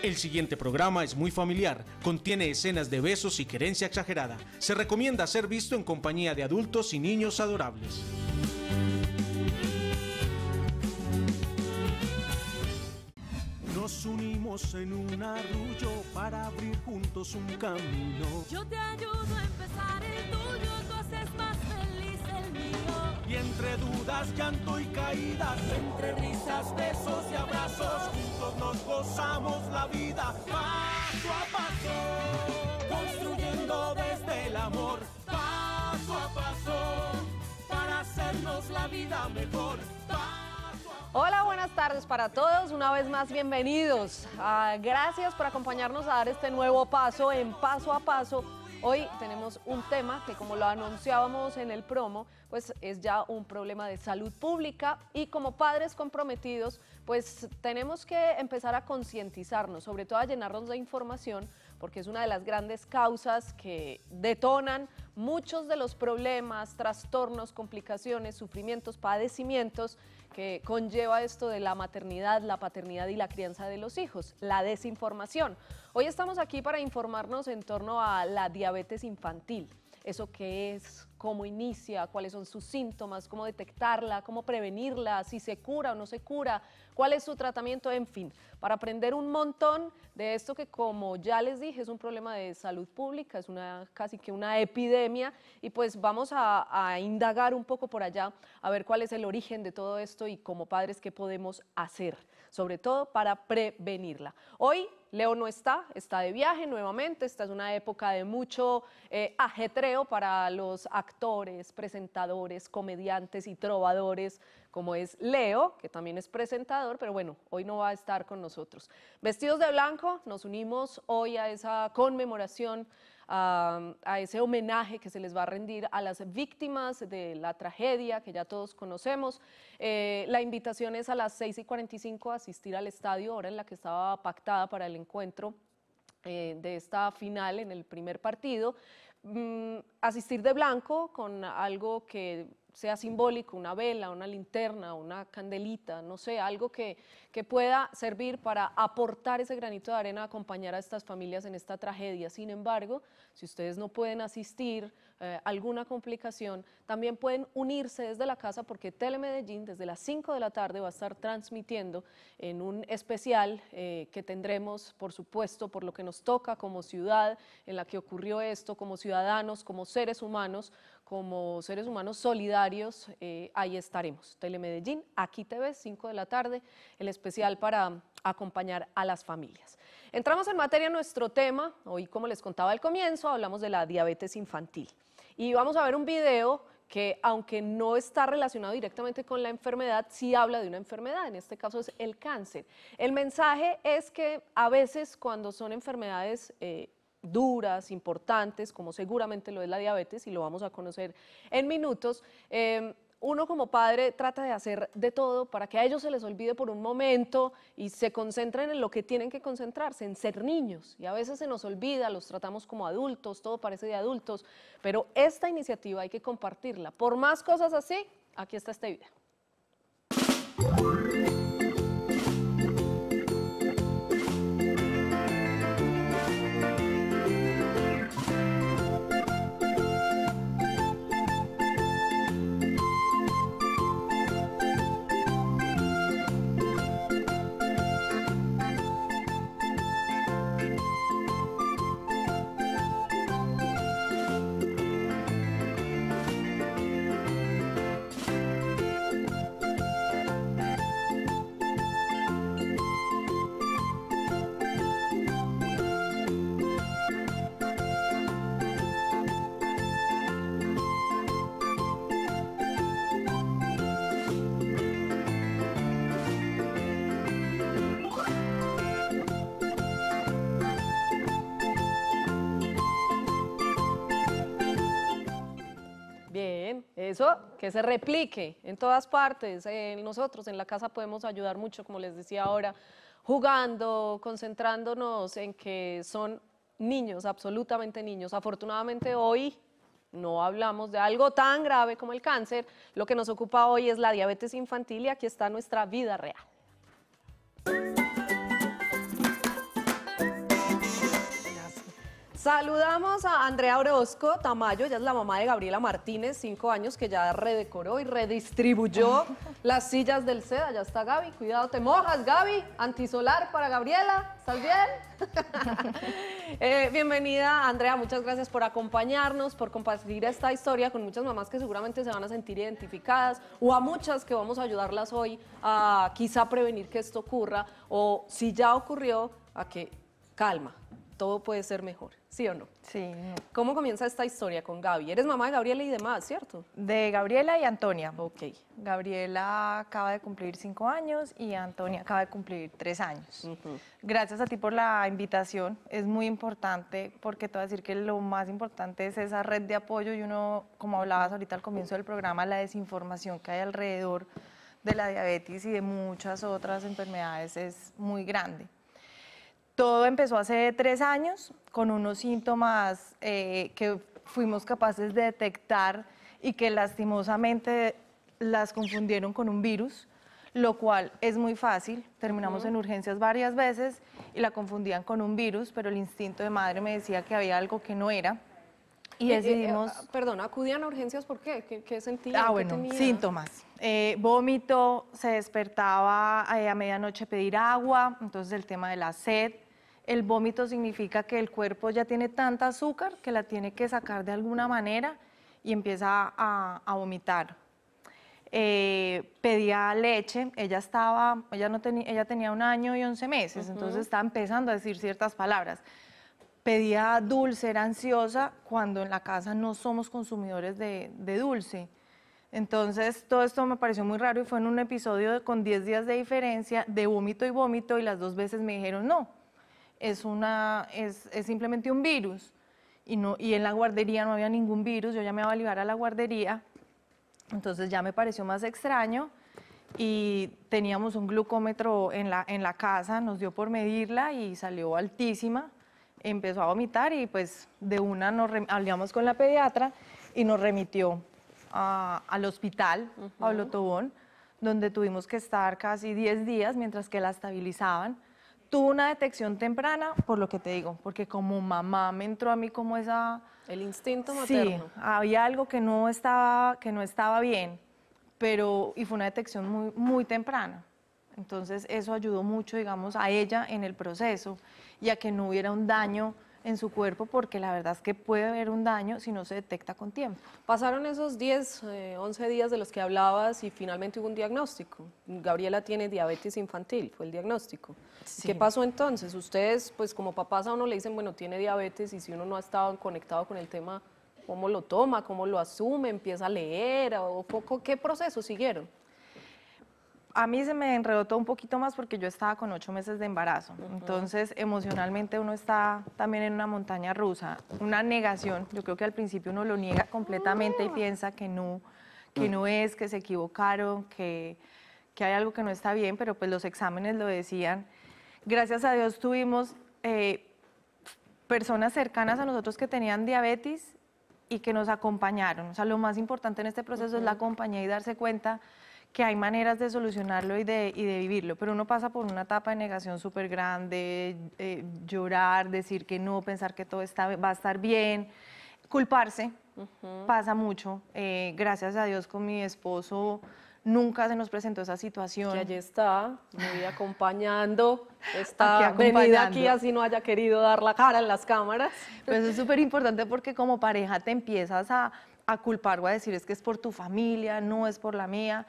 El siguiente programa es muy familiar, contiene escenas de besos y querencia exagerada. Se recomienda ser visto en compañía de adultos y niños adorables. Nos unimos en un para abrir juntos un camino. Yo te ayudo a empezar el tuyo, haces más feliz el mío. Y entre dudas, llanto y caídas, entre risas, besos y abrazos, juntos nos gozamos la vida paso a paso, construyendo desde el amor paso a paso, para hacernos la vida mejor. Hola, buenas tardes para todos. Una vez más, bienvenidos. Ah, gracias por acompañarnos a dar este nuevo paso en Paso a Paso Hoy tenemos un tema que como lo anunciábamos en el promo, pues es ya un problema de salud pública y como padres comprometidos, pues tenemos que empezar a concientizarnos, sobre todo a llenarnos de información, porque es una de las grandes causas que detonan muchos de los problemas, trastornos, complicaciones, sufrimientos, padecimientos que conlleva esto de la maternidad, la paternidad y la crianza de los hijos, la desinformación. Hoy estamos aquí para informarnos en torno a la diabetes infantil. ¿Eso qué es? cómo inicia, cuáles son sus síntomas, cómo detectarla, cómo prevenirla, si se cura o no se cura, cuál es su tratamiento, en fin, para aprender un montón de esto que como ya les dije es un problema de salud pública, es una casi que una epidemia y pues vamos a, a indagar un poco por allá a ver cuál es el origen de todo esto y como padres qué podemos hacer sobre todo para prevenirla. Hoy Leo no está, está de viaje nuevamente, esta es una época de mucho eh, ajetreo para los actores, presentadores, comediantes y trovadores, como es Leo, que también es presentador, pero bueno, hoy no va a estar con nosotros. Vestidos de blanco, nos unimos hoy a esa conmemoración a, ese homenaje que se les va a rendir a las víctimas de la tragedia que ya todos conocemos. Eh, la invitación es a las 6 y 45 a asistir al estadio, hora en la que estaba pactada para el encuentro eh, de esta final en el primer partido. Mm, asistir de blanco con algo que sea simbólico, una vela, una linterna, una candelita, no sé, algo que, pueda servir para aportar ese granito de arena, acompañar a estas familias en esta tragedia. Sin embargo, si ustedes no pueden asistir, eh, alguna complicación, también pueden unirse desde la casa porque Telemedellín desde las 5 de la tarde va a estar transmitiendo en un especial eh, que tendremos, por supuesto, por lo que nos toca como ciudad en la que ocurrió esto, como ciudadanos, como seres humanos, como seres humanos solidarios, eh, ahí estaremos. Telemedellín, aquí te ves, 5 de la tarde, el especial para acompañar a las familias. Entramos en materia nuestro tema. Hoy, como les contaba al comienzo, hablamos de la diabetes infantil. Y vamos a ver un video que aunque no está relacionado directamente con la enfermedad, sí habla de una enfermedad, en este caso es el cáncer. El mensaje es que a veces cuando son enfermedades eh, duras, importantes, como seguramente lo es la diabetes, y lo vamos a conocer en minutos, eh, uno como padre trata de hacer de todo para que a ellos se les olvide por un momento y se concentren en lo que tienen que concentrarse, en ser niños. Y a veces se nos olvida, los tratamos como adultos, todo parece de adultos, pero esta iniciativa hay que compartirla. Por más cosas así, aquí está este video. que se replique en todas partes. nosotros en la casa podemos ayudar mucho, como les decía ahora, jugando, concentrándonos en que son niños, absolutamente niños. Afortunadamente hoy no hablamos de algo tan grave como el cáncer. Lo que nos ocupa hoy es la diabetes infantil y aquí está nuestra vida real. Saludamos a Andrea Orozco Tamayo, ella es la mamá de Gabriela Martínez, cinco años, que ya redecoró y redistribuyó las sillas del SEDA. Ya está Gaby, cuidado, te mojas, Gaby. Antisolar para Gabriela, ¿estás bien? Eh, bienvenida, Andrea, muchas gracias por acompañarnos, por compartir esta historia con muchas mamás que seguramente se van a sentir identificadas o a muchas que vamos a ayudarlas hoy a quizá prevenir que esto ocurra o si ya ocurrió, a que calma todo puede ser mejor, ¿sí o no? Sí. ¿Cómo comienza esta historia con Gaby? Eres mamá de Gabriela y demás, ¿cierto? De Gabriela y Antonia. Ok. Gabriela acaba de cumplir cinco años y Antonia acaba de cumplir tres años. Gracias a ti por la invitación. Es muy importante porque te voy a decir que lo más importante es esa red de apoyo y uno, como hablabas ahorita al comienzo del programa, la desinformación que hay alrededor de la diabetes y de muchas otras enfermedades es muy grande. Todo empezó hace tres años con unos síntomas eh, que fuimos capaces de detectar y que lastimosamente las confundieron con un virus, lo cual es muy fácil. Terminamos en urgencias varias veces y la confundían con un virus, pero el instinto de madre me decía que había algo que no era. Y eh, eh, decidimos... Ah, perdón, ¿acudían a urgencias por qué? ¿Qué, sentían? Ah, bueno, síntomas. vómito, se despertaba a medianoche pedir agua, entonces el tema de la sed, el vómito significa que el cuerpo ya tiene tanta azúcar que la tiene que sacar de alguna manera y empieza a, vomitar. Eh, pedía leche, ella estaba, ella, no tenía, ella tenía un año y once meses, entonces estaba empezando a decir ciertas palabras. Pedía dulce, era ansiosa, cuando en la casa no somos consumidores de, dulce. Entonces, todo esto me pareció muy raro y fue en un episodio con 10 días de diferencia, de vómito y vómito, y las dos veces me dijeron, no, es, simplemente un virus. Y, en la guardería no había ningún virus, yo ya me iba a a la guardería, entonces ya me pareció más extraño y teníamos un glucómetro en la, casa, nos dio por medirla y salió altísima, empezó a vomitar y pues de una nos hablamos con la pediatra y nos remitió al hospital, Pablo Tobón, a donde tuvimos que estar casi 10 días mientras que la estabilizaban tuvo una detección temprana, por lo que te digo, porque como mamá me entró a mí como esa... El instinto materno. Sí, había algo que no estaba, que no estaba bien, pero, y fue una detección muy, muy temprana. Entonces eso ayudó mucho, digamos, a ella en el proceso y a que no hubiera un daño en su cuerpo porque la verdad es que puede haber un daño si no se detecta con tiempo. Pasaron esos 10, 11 eh, días de los que hablabas y finalmente hubo un diagnóstico. Gabriela tiene diabetes infantil, fue el diagnóstico. ¿Qué pasó entonces? Ustedes, pues como papás a uno le dicen, bueno, tiene diabetes y si uno no ha estado conectado con el tema, ¿cómo lo toma? ¿Cómo lo asume? ¿Empieza a leer? ¿O poco, qué proceso siguieron? a mí se me enredó un poquito más porque yo estaba con ocho meses de embarazo. Entonces, emocionalmente uno está también en una montaña rusa, una negación. Yo creo que al principio uno lo niega completamente y piensa que no, que mm. no es, que se equivocaron, que, hay algo que no está bien, pero pues los exámenes lo decían. Gracias a Dios tuvimos eh, personas cercanas a nosotros que tenían diabetes y que nos acompañaron. O sea, lo más importante en este proceso es la compañía y darse cuenta que hay maneras de solucionarlo y de, y de vivirlo, pero uno pasa por una etapa de negación súper grande, eh, llorar, decir que no, pensar que todo está, va a estar bien, culparse, pasa mucho. Eh, gracias a Dios con mi esposo nunca se nos presentó esa situación. Y allí está, muy acompañando, está aquí venida aquí así no haya querido dar la cara en las cámaras. Pero eso es súper importante porque como pareja te empiezas a, a culpar o a decir es que es por tu familia, no es por la mía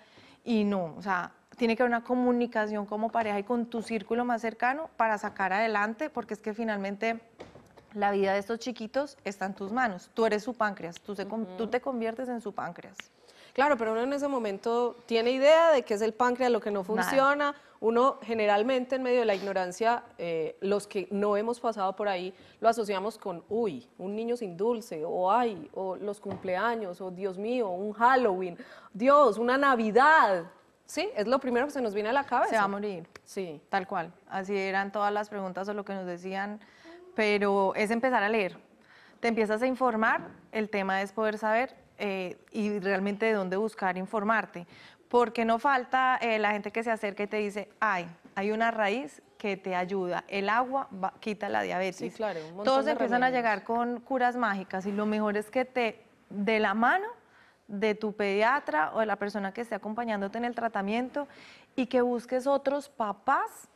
y no, o sea, tiene que haber una comunicación como pareja y con tu círculo más cercano para sacar adelante, porque es que finalmente la vida de estos chiquitos está en tus manos. Tú eres su páncreas, tú, te conviertes en su páncreas. Claro, pero uno en ese momento tiene idea de qué es el páncreas, lo que no funciona. Uno generalmente en medio de la ignorancia, eh, los que no hemos pasado por ahí, lo asociamos con, uy, un niño sin dulce, o ay, o los cumpleaños, o Dios mío, un Halloween, Dios, una Navidad. Sí, es lo primero que se nos viene a la cabeza. Se va a morir. Sí. Tal cual. Así eran todas las preguntas o lo que nos decían, pero es empezar a leer. Te empiezas a informar, el tema es poder saber eh, y realmente de dónde buscar informarte. Porque no falta eh, la gente que se acerca y te dice, ay, hay una raíz que te ayuda. El agua quita la diabetes. Sí, claro. Todos empiezan a llegar con curas mágicas y lo mejor es que te de la mano de tu pediatra o de la persona que esté acompañándote en el tratamiento y que busques otros papás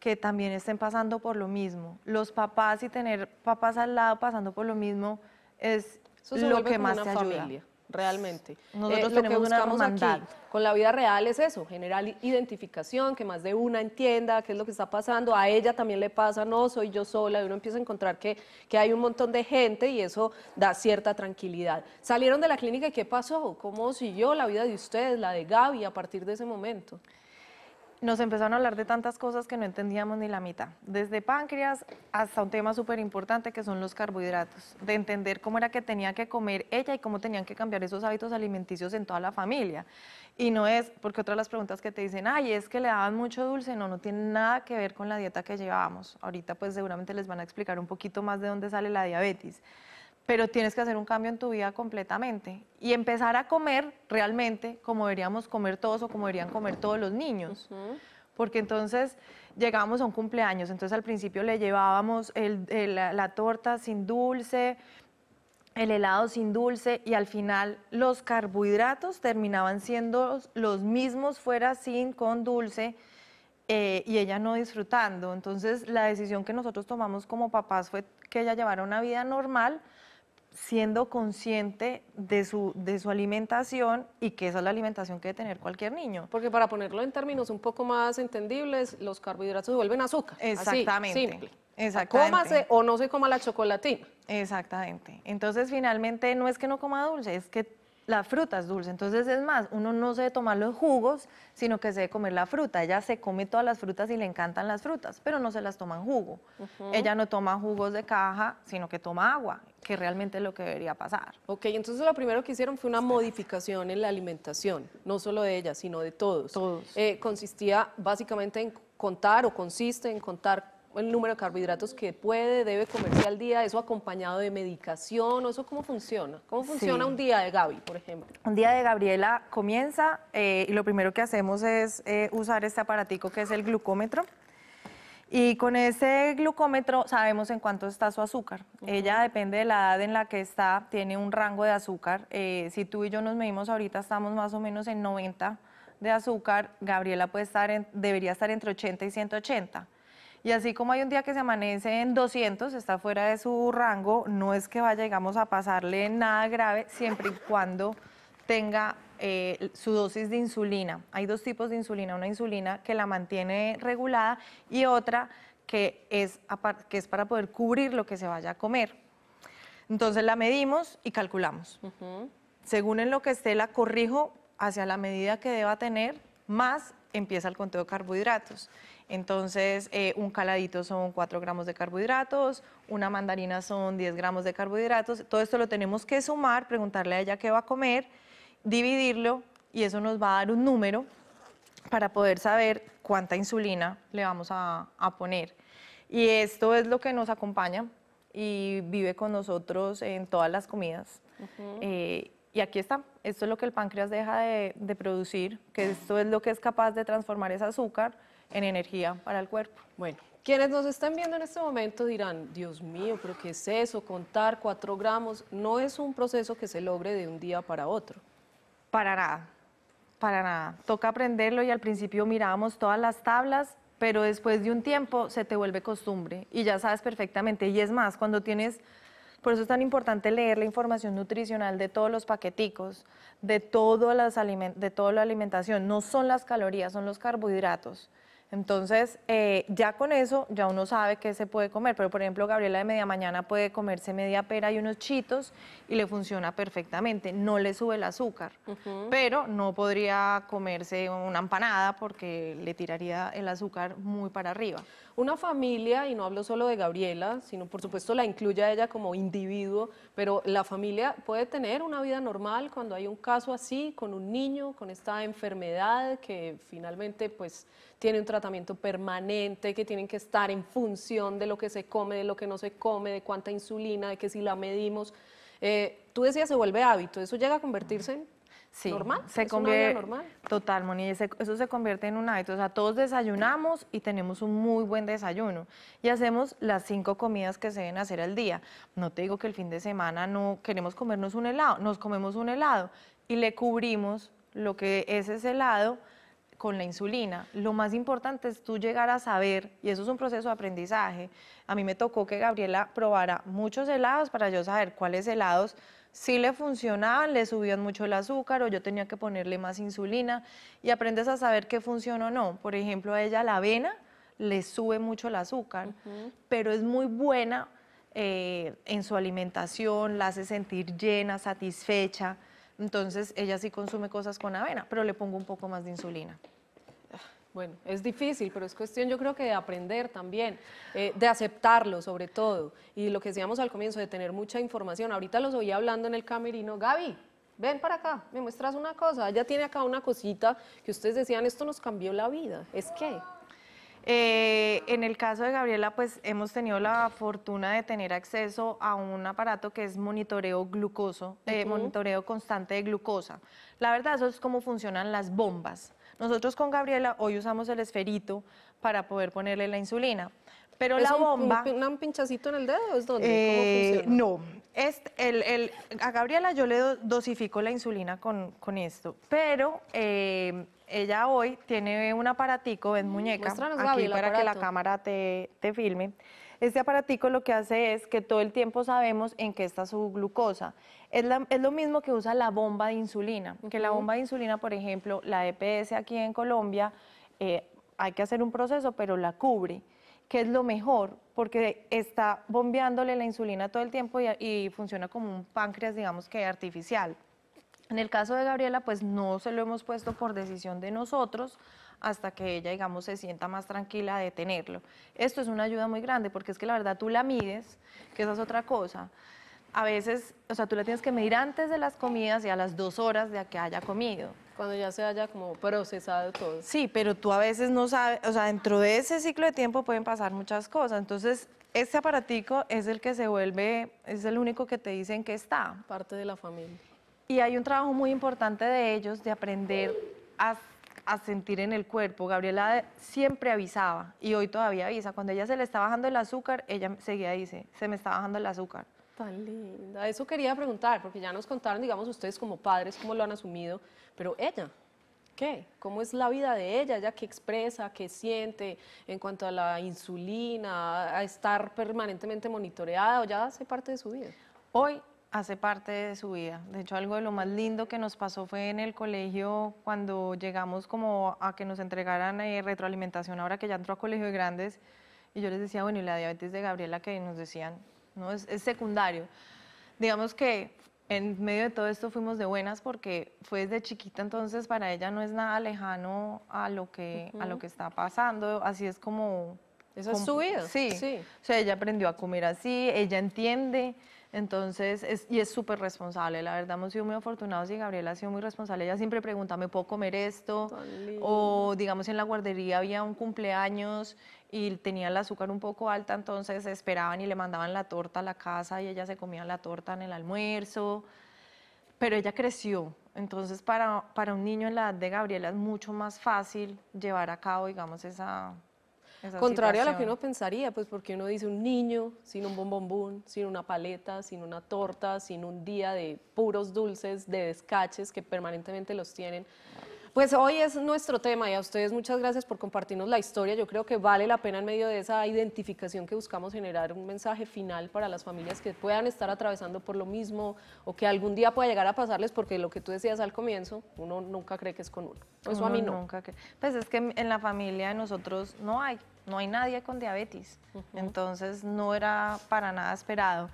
que también estén pasando por lo mismo. Los papás y tener papás al lado pasando por lo mismo es eso se lo que más una te familia. Ayuda. Realmente. Nosotros eh, lo tenemos que buscamos una Aquí, con la vida real es eso, generar identificación, que más de una entienda qué es lo que está pasando, a ella también le pasa, no soy yo sola, y uno empieza a encontrar que, que hay un montón de gente y eso da cierta tranquilidad. Salieron de la clínica y ¿qué pasó? ¿Cómo siguió la vida de ustedes, la de Gaby, a partir de ese momento? nos empezaron a hablar de tantas cosas que no entendíamos ni la mitad, desde páncreas hasta un tema súper importante que son los carbohidratos, de entender cómo era que tenía que comer ella y cómo tenían que cambiar esos hábitos alimenticios en toda la familia. Y no es, porque otra de las preguntas que te dicen, ay, es que le daban mucho dulce, no, no tiene nada que ver con la dieta que llevábamos. Ahorita pues seguramente les van a explicar un poquito más de dónde sale la diabetes pero tienes que hacer un cambio en tu vida completamente y empezar a comer realmente como deberíamos comer todos o como deberían comer todos los niños. Porque entonces llegamos a un cumpleaños, entonces al principio le llevábamos la, torta sin dulce, el helado sin dulce y al final los carbohidratos terminaban siendo los mismos fuera sin, con dulce. Eh, y ella no disfrutando. Entonces, la decisión que nosotros tomamos como papás fue que ella llevara una vida normal, siendo consciente de su, de su alimentación y que esa es la alimentación que debe tener cualquier niño. Porque para ponerlo en términos un poco más entendibles, los carbohidratos se vuelven azúcar. Exactamente. Así, simple. Exactamente. Cómase o no se coma la chocolatina. Exactamente. Entonces, finalmente, no es que no coma dulce, es que la fruta es dulce. Entonces, es más, uno no se debe tomar los jugos, sino que se debe comer la fruta. Ella se come todas las frutas y le encantan las frutas, pero no se las toma en jugo. Ella no toma jugos de caja, sino que toma agua, que realmente es lo que debería pasar. Ok, entonces lo primero que hicieron fue una modificación en la alimentación, no solo de ella, sino de todos. Todos. Eh, consistía básicamente en contar o consiste en contar el número de carbohidratos que puede, debe comerse al día, eso acompañado de medicación, o eso cómo funciona. ¿Cómo funciona un día de Gaby, por ejemplo? Un día de Gabriela comienza eh, y lo primero que hacemos es eh, usar este aparatico que es el glucómetro. Y con ese glucómetro sabemos en cuánto está su azúcar. Ella depende de la edad en la que está, tiene un rango de azúcar. Eh, si tú y yo nos medimos ahorita, estamos más o menos en 90 de azúcar. Gabriela puede estar debería estar entre 80 y 180. Y así como hay un día que se amanece en 200, está fuera de su rango, no es que vaya, digamos, a pasarle nada grave, siempre y cuando tenga eh, su dosis de insulina. Hay dos tipos de insulina, una insulina que la mantiene regulada y otra que es, que es para poder cubrir lo que se vaya a comer. Entonces la medimos y calculamos. Según en lo que esté, la corrijo hacia la medida que deba tener, más empieza el conteo de carbohidratos. Entonces, eh, un caladito son 4 gramos de carbohidratos, una mandarina son 10 gramos de carbohidratos. Todo esto lo tenemos que sumar, preguntarle a ella qué va a comer, dividirlo y eso nos va a dar un número para poder saber cuánta insulina le vamos a, poner. Y esto es lo que nos acompaña y vive con nosotros en todas las comidas. Eh, y aquí está, esto es lo que el páncreas deja de producir, que ah. esto es lo que es capaz de transformar ese azúcar en energía para el cuerpo. Bueno, quienes nos están viendo en este momento dirán, Dios mío, pero ¿qué es eso? Contar cuatro gramos no es un proceso que se logre de un día para otro. Para nada, para nada. Toca aprenderlo y al principio mirábamos todas las tablas, pero después de un tiempo se te vuelve costumbre y ya sabes perfectamente. Y es más, cuando tienes... Por eso es tan importante leer la información nutricional de todos los paqueticos, de, todo las de toda la alimentación. No son las calorías, son los carbohidratos. Entonces, eh, ya con eso, ya uno sabe qué se puede comer. Pero, por ejemplo, Gabriela de media mañana puede comerse media pera y unos chitos y le funciona perfectamente. No le sube el azúcar, pero no podría comerse una empanada porque le tiraría el azúcar muy para arriba una familia, y no hablo solo de Gabriela, sino por supuesto la incluye a ella como individuo, pero la familia puede tener una vida normal cuando hay un caso así, con un niño, con esta enfermedad que finalmente pues tiene un tratamiento permanente, que tienen que estar en función de lo que se come, de lo que no se come, de cuánta insulina, de que si la medimos. Eh, tú decías, se vuelve hábito, eso llega a convertirse en Sí, normal. Se Total, Moni, eso se convierte en un hábito. O sea, todos desayunamos y tenemos un muy buen desayuno y hacemos las cinco comidas que se deben hacer al día. No te digo que el fin de semana no queremos comernos un helado, nos comemos un helado y le cubrimos lo que es ese helado con la insulina. Lo más importante es tú llegar a saber, y eso es un proceso de aprendizaje. A mí me tocó que Gabriela probara muchos helados para yo saber cuáles helados si le funcionaban, le subían mucho el azúcar o yo tenía que ponerle más insulina y aprendes a saber qué funciona o no. Por ejemplo, a ella la avena le sube mucho el azúcar, pero es muy buena eh, en su alimentación, la hace sentir llena, satisfecha. Entonces ella sí consume cosas con avena, pero le pongo un poco más de insulina. Bueno, es difícil, pero es cuestión yo creo que de aprender también, eh, de aceptarlo sobre todo, y lo que decíamos al comienzo, de tener mucha información. Ahorita los oía hablando en el camerino, Gaby, ven para acá, me muestras una cosa, ella tiene acá una cosita que ustedes decían, esto nos cambió la vida, ¿es qué? Eh, en el caso de Gabriela, pues hemos tenido la fortuna de tener acceso a un aparato que es monitoreo glucoso, eh, monitoreo constante de glucosa. La verdad, eso es cómo funcionan las bombas. Nosotros con Gabriela hoy usamos el esferito para poder ponerle la insulina. Pero la bomba. Un, un, pinchacito en el dedo? ¿Es donde? Eh, no. el, a Gabriela yo le dosifico la insulina con, esto. Pero eh, ella hoy tiene un aparatico en mm, muñeca. aquí para que la cámara te, te filme. Este aparatico lo que hace es que todo el tiempo sabemos en qué está su glucosa. Es, lo mismo que usa la bomba de insulina, que la bomba de insulina, por ejemplo, la EPS aquí en Colombia, eh, hay que hacer un proceso, pero la cubre, que es lo mejor, porque está bombeándole la insulina todo el tiempo y funciona como un páncreas, digamos que artificial. En el caso de Gabriela, pues no se lo hemos puesto por decisión de nosotros, hasta que ella, digamos, se sienta más tranquila de tenerlo. Esto es una ayuda muy grande porque es que la verdad tú la mides, que esa es otra cosa. A veces, o sea, tú la tienes que medir antes de las comidas y a las dos horas de que haya comido. Cuando ya se haya como procesado todo. Sí, pero tú a veces no sabes, o sea, dentro de ese ciclo de tiempo pueden pasar muchas cosas. Entonces, este aparatico es el que se vuelve, es el único que te dicen que está. Parte de la familia. Y hay un trabajo muy importante de ellos de aprender a a sentir en el cuerpo. Gabriela siempre avisaba y hoy todavía avisa. Cuando ella se le está bajando el azúcar, ella seguía dice, se me está bajando el azúcar. Tan linda. Eso quería preguntar, porque ya nos contaron, digamos, ustedes como padres, cómo lo han asumido, pero ella, ¿qué? ¿Cómo es la vida de ella? ya qué expresa, qué siente en cuanto a la insulina, a estar permanentemente monitoreada o ya hace parte de su vida? Hoy hace parte de su vida. De hecho, algo de lo más lindo que nos pasó fue en el colegio cuando llegamos como a que nos entregaran eh, retroalimentación ahora que ya entró a colegio de grandes y yo les decía, bueno, y la diabetes de Gabriela que nos decían, no, es, secundario. Digamos que en medio de todo esto fuimos de buenas porque fue desde chiquita, entonces para ella no es nada lejano a lo que, a lo que está pasando, así es como... Eso es su vida. Sí. sí. O sea, ella aprendió a comer así, ella entiende, entonces, y es súper responsable, la verdad hemos sido muy afortunados y Gabriela ha sido muy responsable, ella siempre pregunta, ¿me puedo comer esto? O digamos en la guardería había un cumpleaños y tenía el azúcar un poco alta, entonces esperaban y le mandaban la torta a la casa y ella se comía la torta en el almuerzo, pero ella creció, entonces para, para un niño en la edad de Gabriela es mucho más fácil llevar a cabo, digamos, esa Contrario a lo que uno pensaría, pues porque uno dice un niño sin un bombombón, sin una paleta, sin una torta, sin un día de puros dulces, de descaches que permanentemente los tienen. Pues hoy es nuestro tema y a ustedes muchas gracias por compartirnos la historia. Yo creo que vale la pena en medio de esa identificación que buscamos generar un mensaje final para las familias que puedan estar atravesando por lo mismo o que algún día pueda llegar a pasarles porque lo que tú decías al comienzo, uno nunca cree que es con uno. Eso a mí no. Nunca Pues es que en la familia de nosotros no hay, no hay nadie con diabetes. Entonces no era para nada esperado.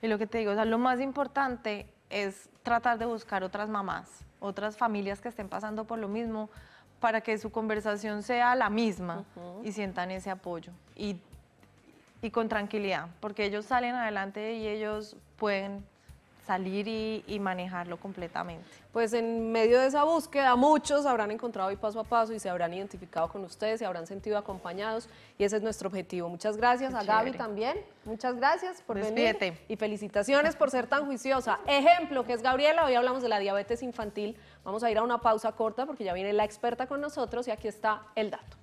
Y lo que te digo, o sea, lo más importante es tratar de buscar otras mamás otras familias que estén pasando por lo mismo, para que su conversación sea la misma y sientan ese apoyo y, y, con tranquilidad, porque ellos salen adelante y ellos pueden salir y, manejarlo completamente. Pues en medio de esa búsqueda muchos habrán encontrado hoy paso a paso y se habrán identificado con ustedes, se habrán sentido acompañados y ese es nuestro objetivo. Muchas gracias a Gaby también, muchas gracias por venir y felicitaciones por ser tan juiciosa. Ejemplo que es Gabriela, hoy hablamos de la diabetes infantil, vamos a ir a una pausa corta porque ya viene la experta con nosotros y aquí está el dato.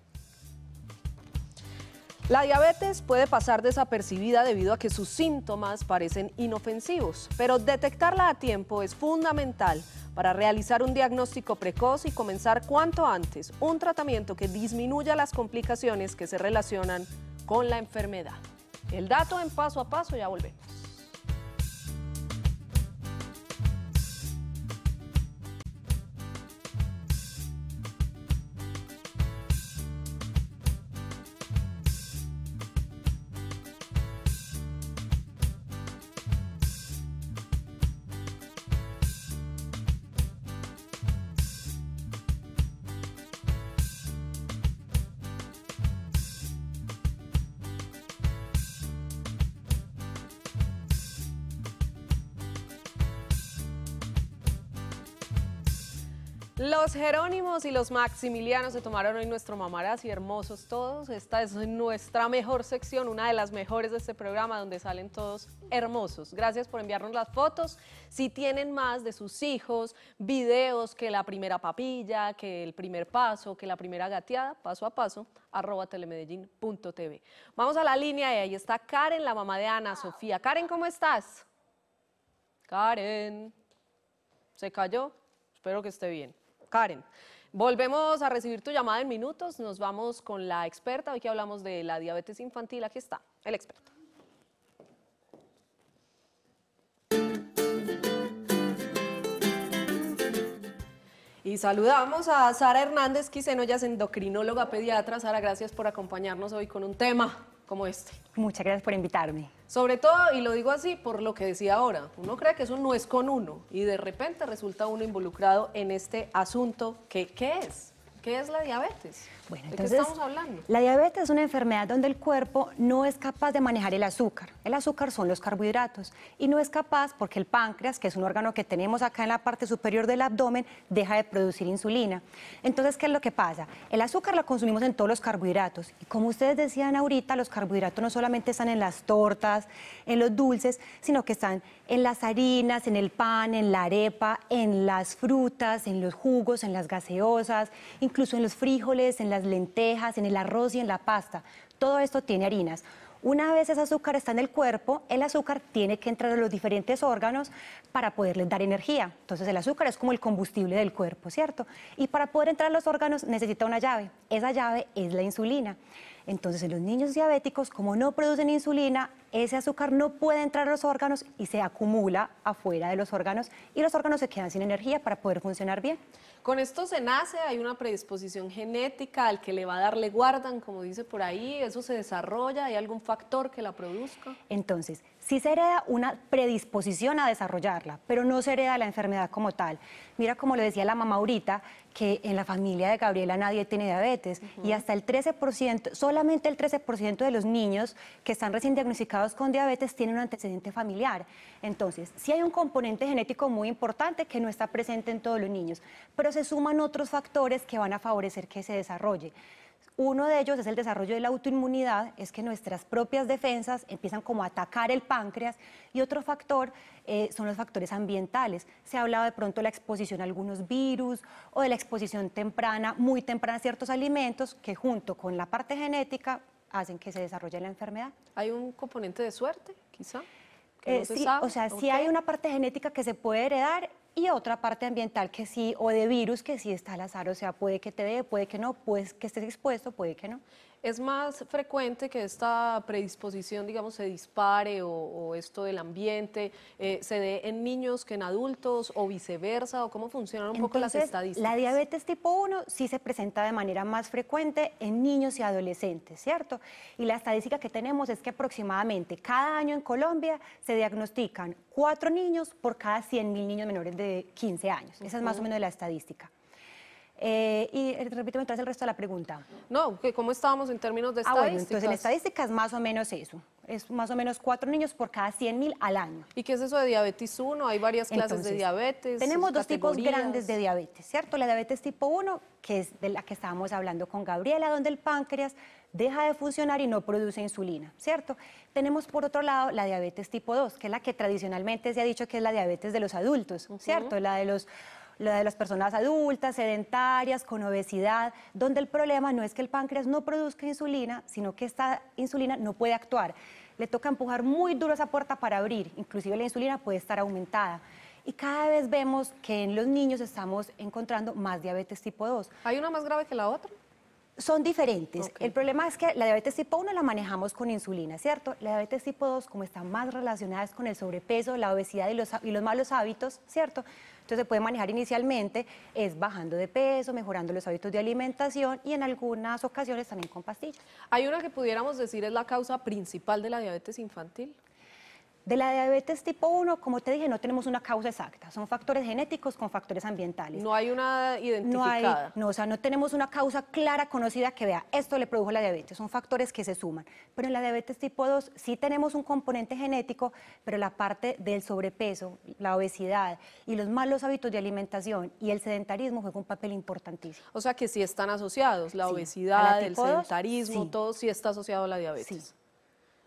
La diabetes puede pasar desapercibida debido a que sus síntomas parecen inofensivos, pero detectarla a tiempo es fundamental para realizar un diagnóstico precoz y comenzar cuanto antes un tratamiento que disminuya las complicaciones que se relacionan con la enfermedad. El dato en paso a paso, ya volvemos. Los Jerónimos y los Maximilianos se tomaron hoy nuestro mamaraz y hermosos todos. Esta es nuestra mejor sección, una de las mejores de este programa donde salen todos hermosos. Gracias por enviarnos las fotos. Si tienen más de sus hijos, videos, que la primera papilla, que el primer paso, que la primera gateada, paso a paso, arroba telemedellín.tv. Vamos a la línea y e, ahí está Karen, la mamá de Ana Sofía. Karen, ¿cómo estás? Karen, se cayó. Espero que esté bien. Karen. Volvemos a recibir tu llamada en minutos, nos vamos con la experta, hoy que hablamos de la diabetes infantil, aquí está, el experto. Y saludamos a Sara Hernández Quiseno, ya es endocrinóloga pediatra. Sara, gracias por acompañarnos hoy con un tema como este. Muchas gracias por invitarme. Sobre todo, y lo digo así por lo que decía ahora, uno cree que eso no es con uno y de repente resulta uno involucrado en este asunto que ¿qué es. ¿Qué es la diabetes? Bueno, entonces, ¿De qué estamos hablando? La diabetes es una enfermedad donde el cuerpo no es capaz de manejar el azúcar. El azúcar son los carbohidratos y no es capaz porque el páncreas, que es un órgano que tenemos acá en la parte superior del abdomen, deja de producir insulina. Entonces, ¿qué es lo que pasa? El azúcar lo consumimos en todos los carbohidratos y como ustedes decían ahorita, los carbohidratos no solamente están en las tortas, en los dulces, sino que están en las harinas, en el pan, en la arepa, en las frutas, en los jugos, en las gaseosas, incluso en los frijoles, en las lentejas, en el arroz y en la pasta. Todo esto tiene harinas. Una vez ese azúcar está en el cuerpo, el azúcar tiene que entrar a los diferentes órganos para poderles dar energía. Entonces el azúcar es como el combustible del cuerpo, ¿cierto? Y para poder entrar a los órganos necesita una llave. Esa llave es la insulina. Entonces, en los niños diabéticos, como no producen insulina, ese azúcar no puede entrar a los órganos y se acumula afuera de los órganos y los órganos se quedan sin energía para poder funcionar bien. Con esto se nace, hay una predisposición genética, al que le va a dar le guardan, como dice por ahí, eso se desarrolla, hay algún factor que la produzca. Entonces, Sí se hereda una predisposición a desarrollarla, pero no se hereda la enfermedad como tal. Mira, como le decía la mamá ahorita, que en la familia de Gabriela nadie tiene diabetes y hasta el 13%, solamente el 13% de los niños que están recién diagnosticados con diabetes tienen un antecedente familiar. Entonces, sí hay un componente genético muy importante que no está presente en todos los niños, pero se suman otros factores que van a favorecer que se desarrolle. Uno de ellos es el desarrollo de la autoinmunidad, es que nuestras propias defensas empiezan como a atacar el páncreas y otro factor eh, son los factores ambientales. Se ha hablado de pronto de la exposición a algunos virus o de la exposición temprana, muy temprana a ciertos alimentos que junto con la parte genética hacen que se desarrolle la enfermedad. ¿Hay un componente de suerte, quizá? Eh, o sea, si hay una parte genética que se puede heredar y otra parte ambiental que sí, o de virus que sí está al azar, o sea, puede que te dé, puede que no, puede que estés expuesto, puede que no. ¿Es más frecuente que esta predisposición, digamos, se dispare o, esto del ambiente eh, se dé en niños que en adultos o viceversa? ¿O cómo funcionan un poco las estadísticas? La diabetes tipo 1 sí se presenta de manera más frecuente en niños y adolescentes, ¿cierto? Y la estadística que tenemos es que aproximadamente cada año en Colombia se diagnostican cuatro niños por cada 100.000 niños menores de 15 años. Esa es más o menos la estadística. Eh, y eh, repíteme entonces el resto de la pregunta. No, que cómo estábamos en términos de ah, estadísticas. entonces en estadísticas más o menos eso. Es más o menos cuatro niños por cada 100 mil al año. ¿Y qué es eso de diabetes 1? Hay varias clases de diabetes. Tenemos dos tipos grandes de diabetes, ¿cierto? La diabetes tipo 1, que es de la que estábamos hablando con Gabriela, donde el páncreas deja de funcionar y no produce insulina, ¿cierto? Tenemos por otro lado la diabetes tipo 2, que es la que tradicionalmente se ha dicho que es la diabetes de los adultos, ¿cierto? La de los la de las personas adultas, sedentarias, con obesidad, donde el problema no es que el páncreas no produzca insulina, sino que esta insulina no puede actuar. Le toca empujar muy duro esa puerta para abrir, inclusive la insulina puede estar aumentada y cada vez vemos que en los niños estamos encontrando más diabetes tipo 2. ¿Hay una más grave que la otra? Son diferentes. El problema es que la diabetes tipo 1 la manejamos con insulina, ¿cierto? La diabetes tipo 2, como está más relacionada con el sobrepeso, la obesidad y los, y los malos hábitos, ¿cierto? Entonces se puede manejar inicialmente, es bajando de peso, mejorando los hábitos de alimentación y en algunas ocasiones también con pastillas. ¿Hay una que pudiéramos decir es la causa principal de la diabetes infantil? De la diabetes tipo 1, como te dije, no tenemos una causa exacta. Son factores genéticos con factores ambientales. No hay una identificada. No, o sea, no tenemos una causa clara, conocida, que vea, esto le produjo la diabetes. Son factores que se suman. Pero en la diabetes tipo 2 sí tenemos un componente genético, pero la parte del sobrepeso, la obesidad y los malos hábitos de alimentación y el sedentarismo juega un papel importantísimo. O sea, que sí están asociados, la obesidad, el sedentarismo, todo sí está asociado a la diabetes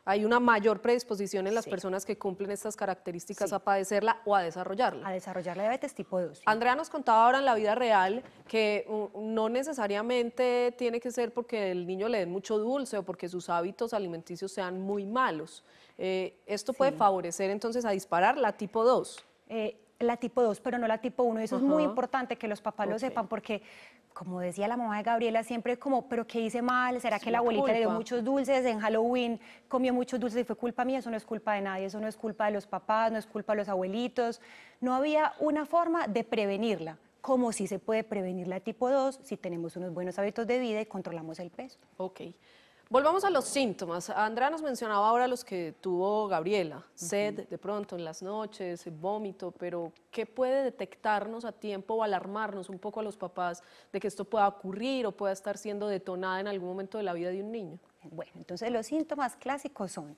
hay una mayor predisposición en las personas que cumplen estas características a padecerla o a desarrollarla. A desarrollar la diabetes tipo 2. Andrea nos contaba ahora en la vida real que no necesariamente tiene que ser porque el niño le dé mucho dulce o porque sus hábitos alimenticios sean muy malos. Eh, esto puede favorecer entonces a disparar la tipo 2 la tipo 2, pero no la tipo 1. Eso es muy importante que los papás lo sepan porque, como decía la mamá de Gabriela, siempre como, pero ¿qué hice mal? ¿Será que la abuelita le dio muchos dulces? En Halloween comió muchos dulces y fue culpa mía. Eso no es culpa de nadie, eso no es culpa de los papás, no es culpa de los abuelitos. No había una forma de prevenirla como si se puede prevenir la tipo 2 si tenemos unos buenos hábitos de vida y controlamos el peso. Ok. Volvamos a los síntomas. Andrea nos mencionaba ahora los que tuvo Gabriela, sed de pronto en las noches, vómito, pero ¿qué puede detectarnos a tiempo o alarmarnos un poco a los papás de que esto pueda ocurrir o pueda estar siendo detonada en algún momento de la vida de un niño? Bueno, entonces los síntomas clásicos son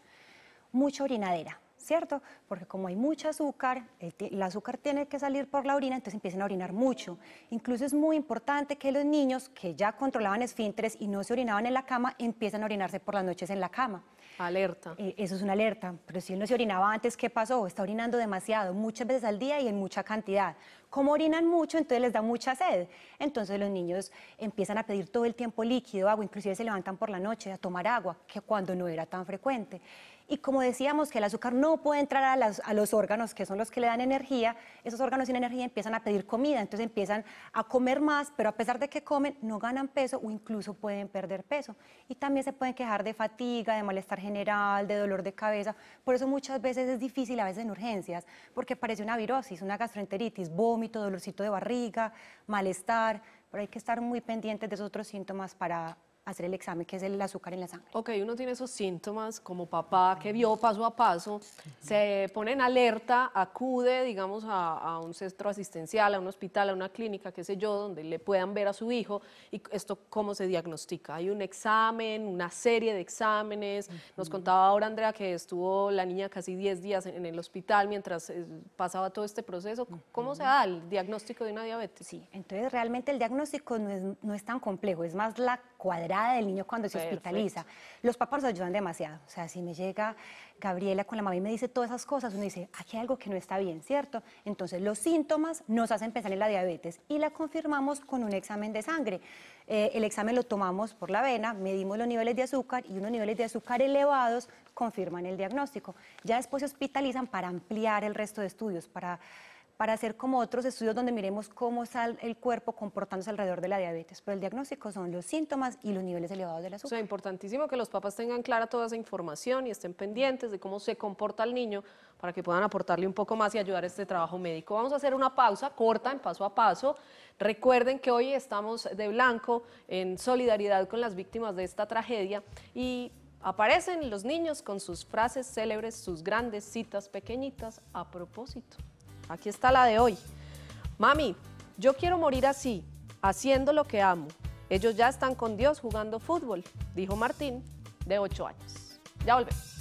mucha orinadera, ¿cierto? Porque como hay mucho azúcar, eh, el, azúcar tiene que salir por la orina, entonces empiezan a orinar mucho. Incluso es muy importante que los niños que ya controlaban esfínteres y no se orinaban en la cama, empiezan a orinarse por las noches en la cama. Alerta. Eh, eso es una alerta, pero si él no se orinaba antes, ¿qué pasó? Está orinando demasiado, muchas veces al día y en mucha cantidad. Como orinan mucho, entonces les da mucha sed. Entonces los niños empiezan a pedir todo el tiempo líquido, agua, inclusive se levantan por la noche a tomar agua, que cuando no era tan frecuente. Y como decíamos que el azúcar no puede entrar a, los órganos, que son los que le dan energía, esos órganos sin energía empiezan a pedir comida, entonces empiezan a comer más, pero a pesar de que comen, no ganan peso o incluso pueden perder peso. Y también se pueden quejar de fatiga, de malestar general, de dolor de cabeza. Por eso muchas veces es difícil, a veces en urgencias, porque parece una virosis, una gastroenteritis, vómito, dolorcito de barriga, malestar pero hay que estar muy pendientes de esos otros síntomas para hacer el examen, que es el azúcar en la sangre. Ok, uno tiene esos síntomas como papá que vio paso a paso, se pone en alerta, acude, digamos, a, un centro asistencial, a un hospital, a una clínica, qué sé yo, donde le puedan ver a su hijo. ¿Y esto cómo se diagnostica? Hay un examen, una serie de exámenes. Nos contaba ahora Andrea que estuvo la niña casi 10 días en, el hospital mientras eh, pasaba todo este proceso. ¿Cómo se da el diagnóstico de una diabetes? Sí, entonces realmente el diagnóstico no es, no es tan complejo, es más la cuadrada del niño cuando se hospitaliza. Los papás nos ayudan demasiado. O sea, si me llega Gabriela con la mamá y me dice todas esas cosas, uno dice, aquí hay algo que no está bien, ¿cierto? Entonces, los síntomas nos hacen pensar en la diabetes y la confirmamos con un examen de sangre. Eh, el examen lo tomamos por la vena, medimos los niveles de azúcar y unos niveles de azúcar elevados confirman el diagnóstico. Ya después se hospitalizan para ampliar el resto de estudios, para para hacer como otros estudios donde miremos cómo está el cuerpo comportándose alrededor de la diabetes. Pero el diagnóstico son los síntomas y los niveles elevados la azúcar. O sea, importantísimo que los papás tengan clara toda esa información y estén pendientes de cómo se comporta el niño para que puedan aportarle un poco más y ayudar a este trabajo médico. Vamos a hacer una pausa corta en paso a paso. Recuerden que hoy estamos de blanco en solidaridad con las víctimas de esta tragedia y aparecen los niños con sus frases célebres, sus grandes citas pequeñitas a propósito. Aquí está la de hoy. Mami, yo quiero morir así, haciendo lo que amo. Ellos ya están con Dios jugando fútbol, dijo Martín, de ocho años. Ya volvemos.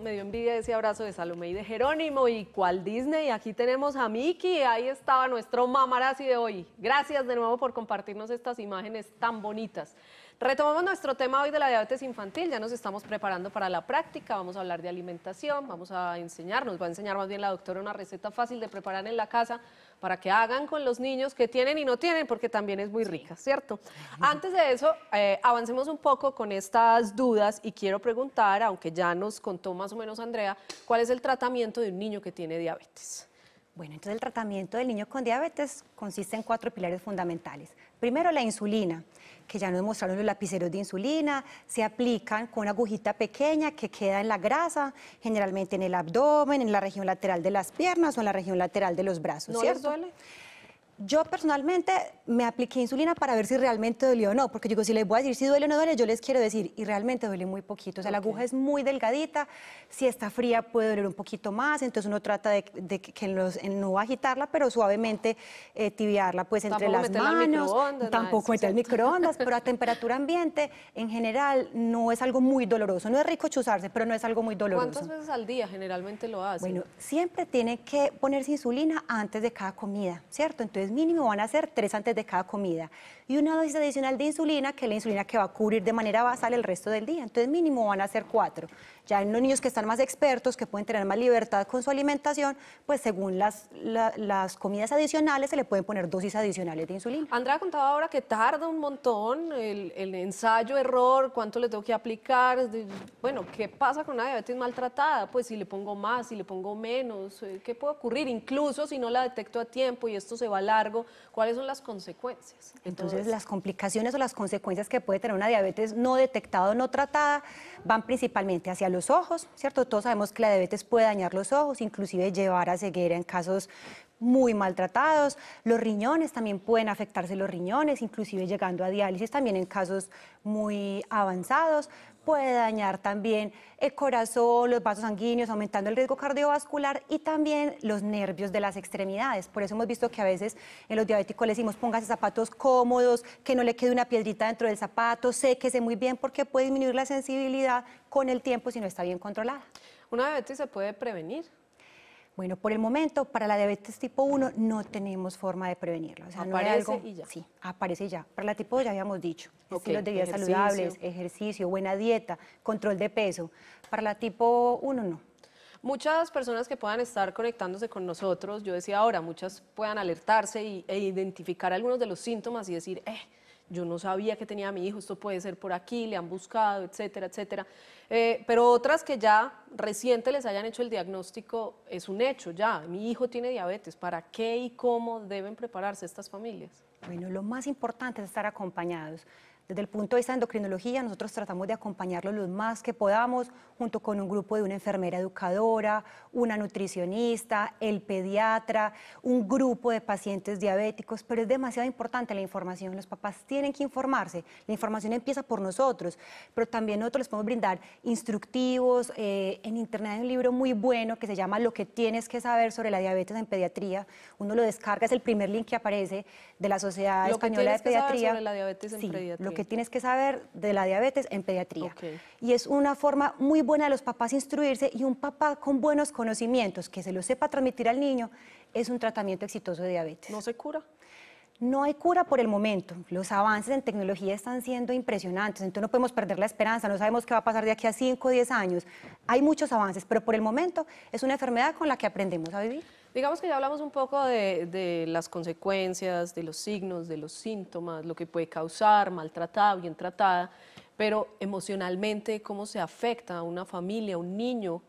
me dio envidia ese abrazo de Salomé y de Jerónimo y cual Disney. Aquí tenemos a Miki, ahí estaba nuestro mamarazzi de hoy. Gracias de nuevo por compartirnos estas imágenes tan bonitas. Retomamos nuestro tema hoy de la diabetes infantil, ya nos estamos preparando para la práctica, vamos a hablar de alimentación, vamos a enseñar, nos va a enseñar más bien la doctora una receta fácil de preparar en la casa para que hagan con los niños que tienen y no tienen, porque también es muy rica, ¿cierto? Antes de eso, eh, avancemos un poco con estas dudas y quiero preguntar, aunque ya nos contó más o menos Andrea, ¿cuál es el tratamiento de un niño que tiene diabetes? Bueno, entonces el tratamiento del niño con diabetes consiste en cuatro pilares fundamentales. Primero, la insulina que ya nos mostraron los lapiceros de insulina, se aplican con una agujita pequeña que queda en la grasa, generalmente en el abdomen, en la región lateral de las piernas o en la región lateral de los brazos, ¿No Les duele? Yo personalmente me apliqué insulina para ver si realmente dolió o no, porque digo, si les voy a decir si duele o no duele, yo les quiero decir, y realmente duele muy poquito. O sea, la aguja es muy delgadita, si está fría puede doler un poquito más, entonces uno trata de, que no va no agitarla, pero suavemente eh, tibiarla, pues entre las manos, tampoco entre el microondas, pero a temperatura ambiente, en general, no es algo muy doloroso. No es rico chuzarse, pero no es algo muy doloroso. ¿Cuántas veces al día generalmente lo hace? Bueno, siempre tiene que ponerse insulina antes de cada comida, ¿cierto? Entonces, mínimo van a ser tres antes de cada comida y una dosis adicional de insulina, que es la insulina que va a cubrir de manera basal el resto del día, entonces mínimo van a ser cuatro. Ya en los niños que están más expertos, que pueden tener más libertad con su alimentación, pues según las, las comidas adicionales se le pueden poner dosis adicionales de insulina. Andrea contaba ahora que tarda un montón el, ensayo, error, cuánto le tengo que aplicar. Bueno, ¿qué pasa con una diabetes maltratada? Pues si le pongo más, si le pongo menos, eh, ¿qué puede ocurrir? Incluso si no la detecto a tiempo y esto se va largo, ¿cuáles son las consecuencias? Entonces, las complicaciones o las consecuencias que puede tener una diabetes no detectada o no tratada van principalmente hacia los ojos, ¿cierto? Todos sabemos que la diabetes puede dañar los ojos, inclusive llevar a ceguera en casos muy maltratados, los riñones también pueden afectarse los riñones, inclusive llegando a diálisis también en casos muy avanzados, puede dañar también el corazón, los vasos sanguíneos, aumentando el riesgo cardiovascular y también los nervios de las extremidades. Por eso hemos visto que a veces en los diabéticos les decimos póngase zapatos cómodos, que no le quede una piedrita dentro del zapato, séquese muy bien porque puede disminuir la sensibilidad con el tiempo si no está bien controlada. ¿Una diabetes se puede prevenir? Bueno, por el momento, para la diabetes tipo 1 no tenemos forma de prevenirlo. O sea, aparece y ya. Sí, aparece y ya. Para la tipo 2 ya habíamos dicho, Los estilos de vida saludables, ejercicio, buena dieta, control de peso. Para la tipo 1 no. Muchas personas que puedan estar conectándose con nosotros, yo decía ahora, muchas puedan alertarse e identificar algunos de los síntomas y decir, eh, yo no sabía que tenía a mi hijo, esto puede ser por aquí, le han buscado, etcétera, etcétera. Eh, pero otras que ya reciente les hayan hecho el diagnóstico, es un hecho ya, mi hijo tiene diabetes, ¿para qué y cómo deben prepararse estas familias? Bueno, lo más importante es estar acompañados. Desde el punto de vista de endocrinología, nosotros tratamos de acompañarlo lo más que podamos, junto con un grupo de una enfermera educadora, una nutricionista, el pediatra, un grupo de pacientes diabéticos, pero es demasiado importante la información. Los papás tienen que informarse. La información empieza por nosotros, pero también nosotros les podemos brindar instructivos. Eh, en Internet hay un libro muy bueno que se llama Lo que tienes que saber sobre la diabetes en pediatría. Uno lo descarga, es el primer link que aparece de la Sociedad Española de Pediatría. la diabetes en pediatría que tienes que saber de la diabetes en pediatría. Y es una forma muy buena de los papás instruirse y un papá con buenos conocimientos que se lo sepa transmitir al niño es un tratamiento exitoso de diabetes. ¿No se cura? No hay cura por el momento. Los avances en tecnología están siendo impresionantes, entonces no podemos perder la esperanza, no sabemos qué va a pasar de aquí a 5 o 10 años. Hay muchos avances, pero por el momento es una enfermedad con la que aprendemos a vivir. Digamos que ya hablamos un poco de, las consecuencias, de los signos, de los síntomas, lo que puede causar, maltratada, bien tratada, pero emocionalmente, ¿cómo se afecta a una familia, a un niño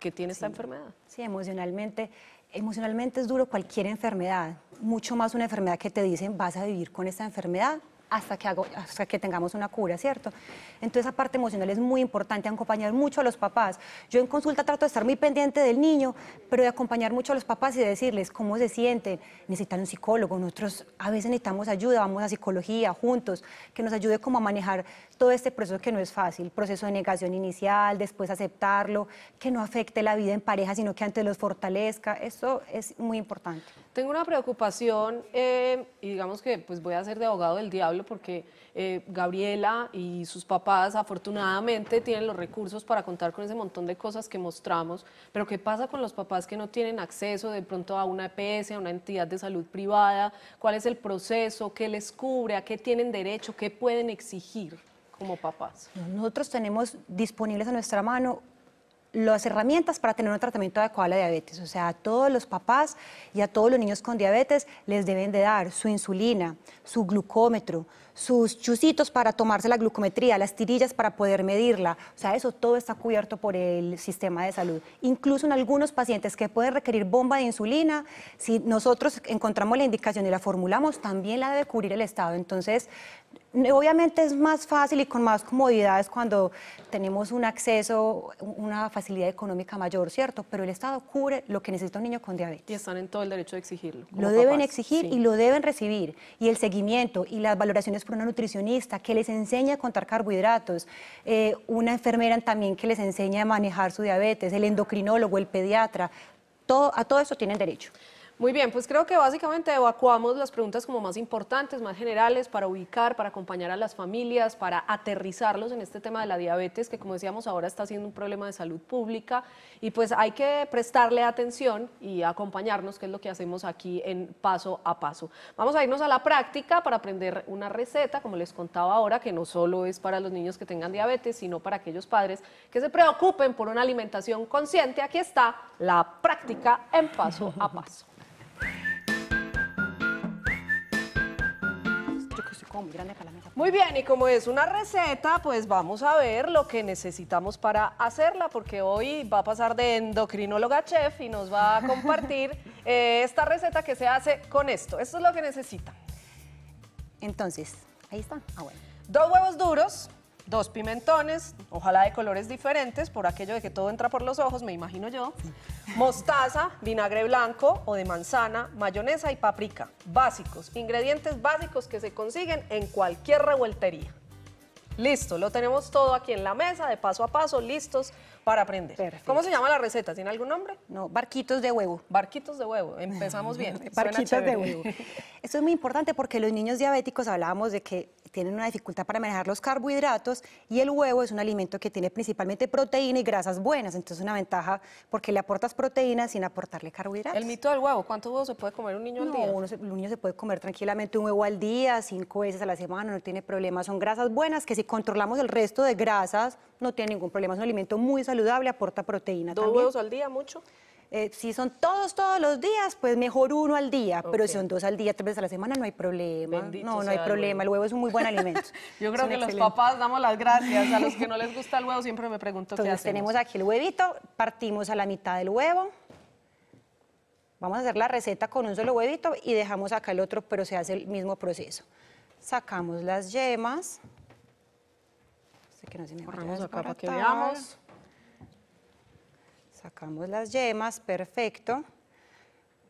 que tiene esta enfermedad? Sí, emocionalmente. Emocionalmente es duro cualquier enfermedad, mucho más una enfermedad que te dicen vas a vivir con esta enfermedad, hasta que, hago, hasta que tengamos una cura, ¿cierto? Entonces, esa parte emocional es muy importante, acompañar mucho a los papás. Yo en consulta trato de estar muy pendiente del niño, pero de acompañar mucho a los papás y de decirles cómo se sienten, necesitan un psicólogo, nosotros a veces necesitamos ayuda, vamos a psicología juntos, que nos ayude como a manejar todo este proceso que no es fácil, proceso de negación inicial, después aceptarlo, que no afecte la vida en pareja, sino que antes los fortalezca, eso es muy importante. Tengo una preocupación, eh, y digamos que pues voy a ser de abogado del diablo, porque eh, Gabriela y sus papás afortunadamente tienen los recursos para contar con ese montón de cosas que mostramos, pero ¿qué pasa con los papás que no tienen acceso de pronto a una EPS, a una entidad de salud privada? ¿Cuál es el proceso? ¿Qué les cubre? ¿A qué tienen derecho? ¿Qué pueden exigir? como papás. Nosotros tenemos disponibles a nuestra mano las herramientas para tener un tratamiento adecuado a la diabetes. O sea, a todos los papás y a todos los niños con diabetes les deben de dar su insulina, su glucómetro, sus chucitos para tomarse la glucometría, las tirillas para poder medirla. O sea, eso todo está cubierto por el sistema de salud. Incluso en algunos pacientes que pueden requerir bomba de insulina, si nosotros encontramos la indicación y la formulamos, también la debe cubrir el Estado. Entonces, obviamente es más fácil y con más comodidades cuando tenemos un acceso, una facilidad económica mayor, ¿cierto? Pero el Estado cubre lo que necesita un niño con diabetes. Y están en todo el derecho de exigirlo. Lo deben exigir y lo deben recibir. Y el seguimiento y las valoraciones una nutricionista que les enseña a contar carbohidratos, eh, una enfermera también que les enseña a manejar su diabetes, el endocrinólogo, el pediatra, a todo eso tienen derecho. Muy bien, pues creo que básicamente evacuamos las preguntas como más importantes, más generales, para ubicar, para acompañar a las familias, para aterrizarlos en este tema de la diabetes, que como decíamos ahora está siendo un problema de salud pública y pues hay que prestarle atención y acompañarnos, que es lo que hacemos aquí en paso a paso. Vamos a irnos a la práctica para aprender una receta, como les contaba ahora, que no solo es para los niños que tengan diabetes, sino para aquellos padres que se preocupen por una alimentación consciente. Aquí está la práctica en paso a paso. muy bien, y como es una receta, pues vamos a ver lo que necesitamos para hacerla, porque hoy va a pasar de endocrinóloga chef y nos va a compartir eh, esta receta que se hace con esto. Esto es lo que necesita. Entonces, ahí está. Ah, Dos huevos duros, dos pimentones, ojalá de colores diferentes, por aquello de que todo entra por los ojos, me imagino yo, mostaza, vinagre blanco o de manzana, mayonesa y paprika, básicos, ingredientes básicos que se consiguen en cualquier revueltería. Listo, lo tenemos todo aquí en la mesa, de paso a paso, listos para aprender. ¿Cómo se llama la receta? ¿Tiene algún nombre? No, barquitos de huevo. Barquitos de huevo, empezamos bien. barquitos de huevo. Esto es muy importante porque los niños diabéticos hablábamos de que tienen una dificultad para manejar los carbohidratos y el huevo es un alimento que tiene principalmente proteína y grasas buenas, entonces una ventaja porque le aportas proteína sin aportarle carbohidratos. El mito del huevo, ¿cuántos huevos se puede comer un niño al día? un niño se puede comer tranquilamente un huevo al día, cinco veces a la semana, no tiene problema, son grasas buenas que si controlamos el resto de grasas no tiene ningún problema. Es un alimento muy saludable, aporta proteína. ¿Dos huevos al día, mucho? Eh, si son todos, todos los días, pues mejor uno al día, pero si son dos al día, tres veces a la semana, no hay problema. no, no hay problema. El huevo. es un muy buen alimento. Yo creo que los papás damos las gracias. A los que no les gusta el huevo siempre me pregunto tenemos aquí el huevito, partimos a la mitad del huevo. Vamos a hacer la receta con un solo huevito y dejamos acá el otro, pero se hace el mismo proceso. Sacamos las yemas. Así que no se me veamos. Sacamos las yemas, perfecto.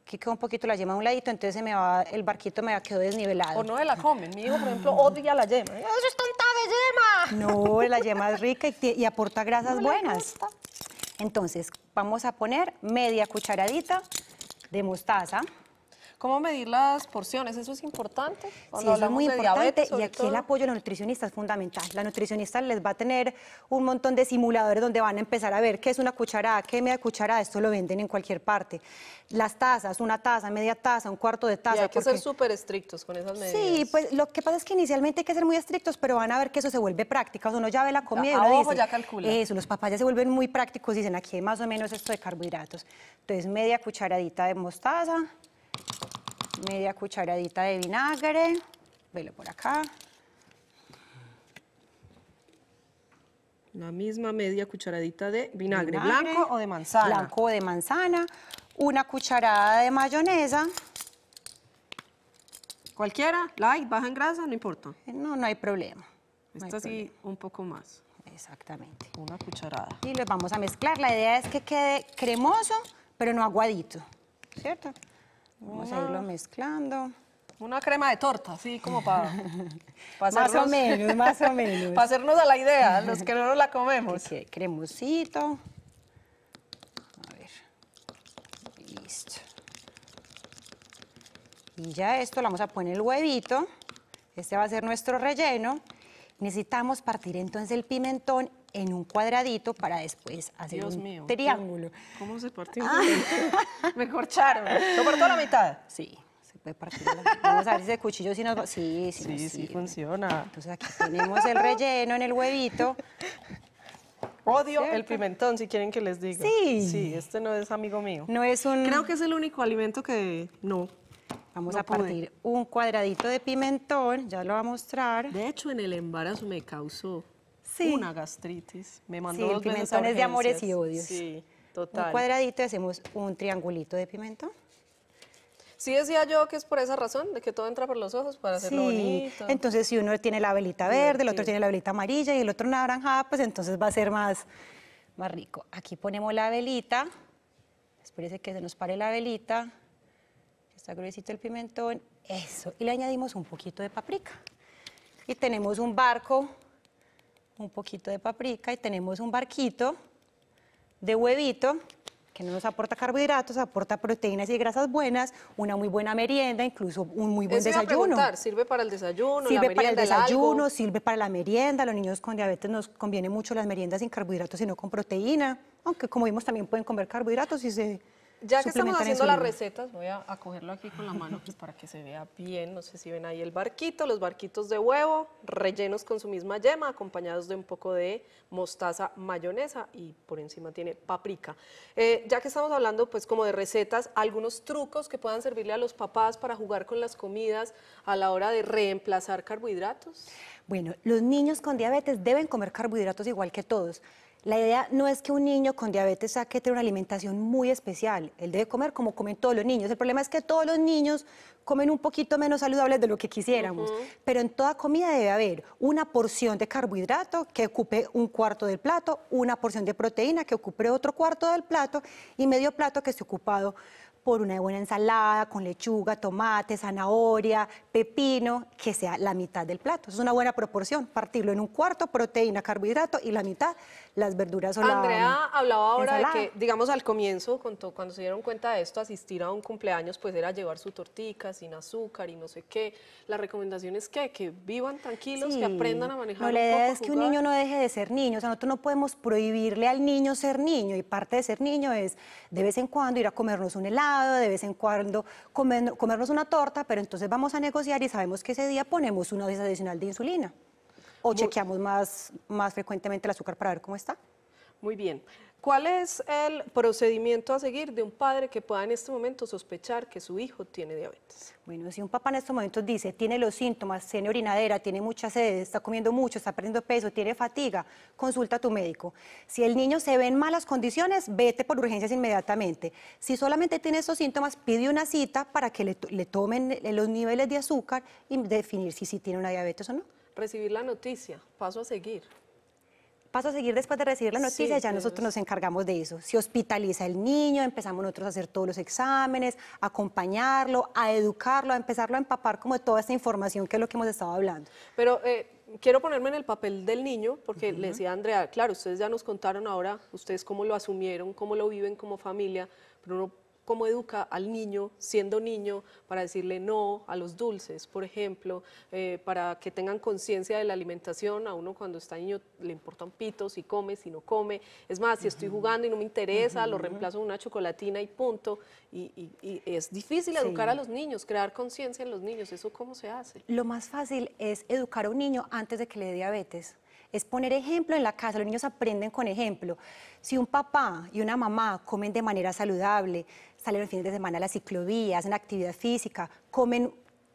Aquí quedó un poquito la yema a un ladito, entonces se me va, el barquito me quedó desnivelado. O no la comen. Mi hijo, por ejemplo, odia la yema. ¡Eso es tanta de yema! No, la yema es rica y, aporta grasas buenas. Entonces, vamos a poner media cucharadita de mostaza. ¿Cómo medir las porciones? ¿Eso es importante? sí, es muy importante y aquí el apoyo de los nutricionistas es fundamental. La nutricionista les va a tener un montón de simuladores donde van a empezar a ver qué es una cucharada, qué media cucharada, esto lo venden en cualquier parte. Las tazas, una taza, media taza, un cuarto de taza. Y hay que ser súper estrictos con esas medidas. Sí, pues lo que pasa es que inicialmente hay que ser muy estrictos, pero van a ver que eso se vuelve práctico. O sea, uno ya ve la comida. y ojo, ya calcula. Eso, los papás ya se vuelven muy prácticos, dicen aquí más o menos esto de carbohidratos. Entonces, media cucharadita de mostaza, media cucharadita de vinagre, velo por acá. La misma media cucharadita de vinagre, blanco o de manzana. Blanco o de manzana, una cucharada de mayonesa. Cualquiera, light, baja en grasa, no importa. Eh, no, no hay problema. Esta sí un poco más. Exactamente. Una cucharada. Y lo vamos a mezclar. La idea es que quede cremoso, pero no aguadito, ¿cierto? Vamos a irlo mezclando. Una crema de torta, así como para... más o menos, más o menos. para hacernos a la idea, los que no la comemos. Okay, cremosito. A ver. Listo. Y ya esto, le vamos a poner el huevito. Este va a ser nuestro relleno. Necesitamos partir entonces el pimentón en un cuadradito para después hacer un triángulo. ¿Cómo se partió? Ah. Me corcharon. ¿Lo partió la mitad? Sí. se puede partir Vamos a ver ese cuchillo si nos va. Sí, sí, sí, sí funciona. Entonces aquí tenemos el relleno en el huevito. Odio el pimentón, si quieren que les diga. Sí. Sí, este no es amigo mío. No es un... Creo que es el único alimento que no. Vamos a partir un cuadradito de pimentón, ya lo voy a mostrar. De hecho, en el embarazo me causó una gastritis. Me mandó sí, el de amores y odios. Sí, total. Un cuadradito y hacemos un triangulito de pimentón. Sí decía yo que es por esa razón, de que todo entra por los ojos para hacerlo sí. Entonces, si uno tiene la velita verde, el otro tiene la velita amarilla y el otro naranja, pues entonces va a ser más, más rico. Aquí ponemos la velita. Espérese que se nos pare la velita. Está gruesito el pimentón. Eso. Y le añadimos un poquito de paprika. Y tenemos un barco un poquito de paprika y tenemos un barquito de huevito que no nos aporta carbohidratos, aporta proteínas y grasas buenas, una muy buena merienda, incluso un muy buen desayuno. Iba a sirve para el desayuno, sirve para el desayuno, sirve para la merienda. los niños con diabetes nos conviene mucho las meriendas sin carbohidratos, sino con proteína, aunque como vimos también pueden comer carbohidratos y se ya que estamos haciendo las recetas, voy a, cogerlo aquí con la mano pues, para que se vea bien. No sé si ven ahí el barquito, los barquitos de huevo, rellenos con su misma yema, acompañados de un poco de mostaza, mayonesa y por encima tiene paprika. Eh, ya que estamos hablando pues como de recetas, algunos trucos que puedan servirle a los papás para jugar con las comidas a la hora de reemplazar carbohidratos. Bueno, los niños con diabetes deben comer carbohidratos igual que todos. La idea no es que un niño con diabetes saque una alimentación muy especial. Él debe comer como comen todos los niños. El problema es que todos los niños comen un poquito menos saludables de lo que quisiéramos. Pero en toda comida debe haber una porción de carbohidrato que ocupe un cuarto del plato, una porción de proteína que ocupe otro cuarto del plato y medio plato que esté ocupado por una buena ensalada con lechuga, tomate, zanahoria, pepino, que sea la mitad del plato. Es una buena proporción, partirlo en un cuarto, proteína, carbohidrato y la mitad las verduras o Andrea hablaba ahora de que, digamos, al comienzo, cuando se dieron cuenta de esto, asistir a un cumpleaños, pues era llevar su tortica sin azúcar y no sé qué. La recomendación es que, que vivan tranquilos, que aprendan a manejar No, la idea es que un niño no deje de ser niño. O sea, nosotros no podemos prohibirle al niño ser niño y parte de ser niño es de vez en cuando ir a comernos un helado de vez en cuando comernos una torta, pero entonces vamos a negociar y sabemos que ese día ponemos una dosis adicional de insulina o chequeamos más, más frecuentemente el azúcar para ver cómo está. Muy bien. ¿Cuál es el procedimiento a seguir de un padre que pueda en este momento sospechar que su hijo tiene diabetes? Bueno, si un papá en estos momentos dice, tiene los síntomas, tiene orinadera, tiene mucha sed, está comiendo mucho, está perdiendo peso, tiene fatiga, consulta a tu médico. Si el niño se ve en malas condiciones, vete por urgencias inmediatamente. Si solamente tiene esos síntomas, pide una cita para que le, tomen los niveles de azúcar y definir si, si tiene una diabetes o no. Recibir la noticia, paso a seguir paso a seguir después de recibir la noticia, ya pues. nosotros nos encargamos de eso. Se hospitaliza el niño, empezamos nosotros a hacer todos los exámenes, a acompañarlo, a educarlo, a empezarlo a empapar como toda esta información que es lo que hemos estado hablando. Pero eh, quiero ponerme en el papel del niño, porque le decía Andrea, claro, ustedes ya nos contaron ahora, ustedes cómo lo asumieron, cómo lo viven como familia, pero uno cómo educa al niño siendo niño para decirle no a los dulces, por ejemplo, eh, para que tengan conciencia de la alimentación. A uno cuando está niño le importan pitos si come, si no come. Es más, si estoy jugando y no me interesa, lo reemplazo con una chocolatina y punto. Y, es difícil educar a los niños, crear conciencia en los niños. ¿Eso cómo se hace? Lo más fácil es educar a un niño antes de que le dé diabetes es poner ejemplo en la casa. Los niños aprenden con ejemplo. Si un papá y una mamá comen de manera saludable, salen los fin de semana a la ciclovía, hacen actividad física, comen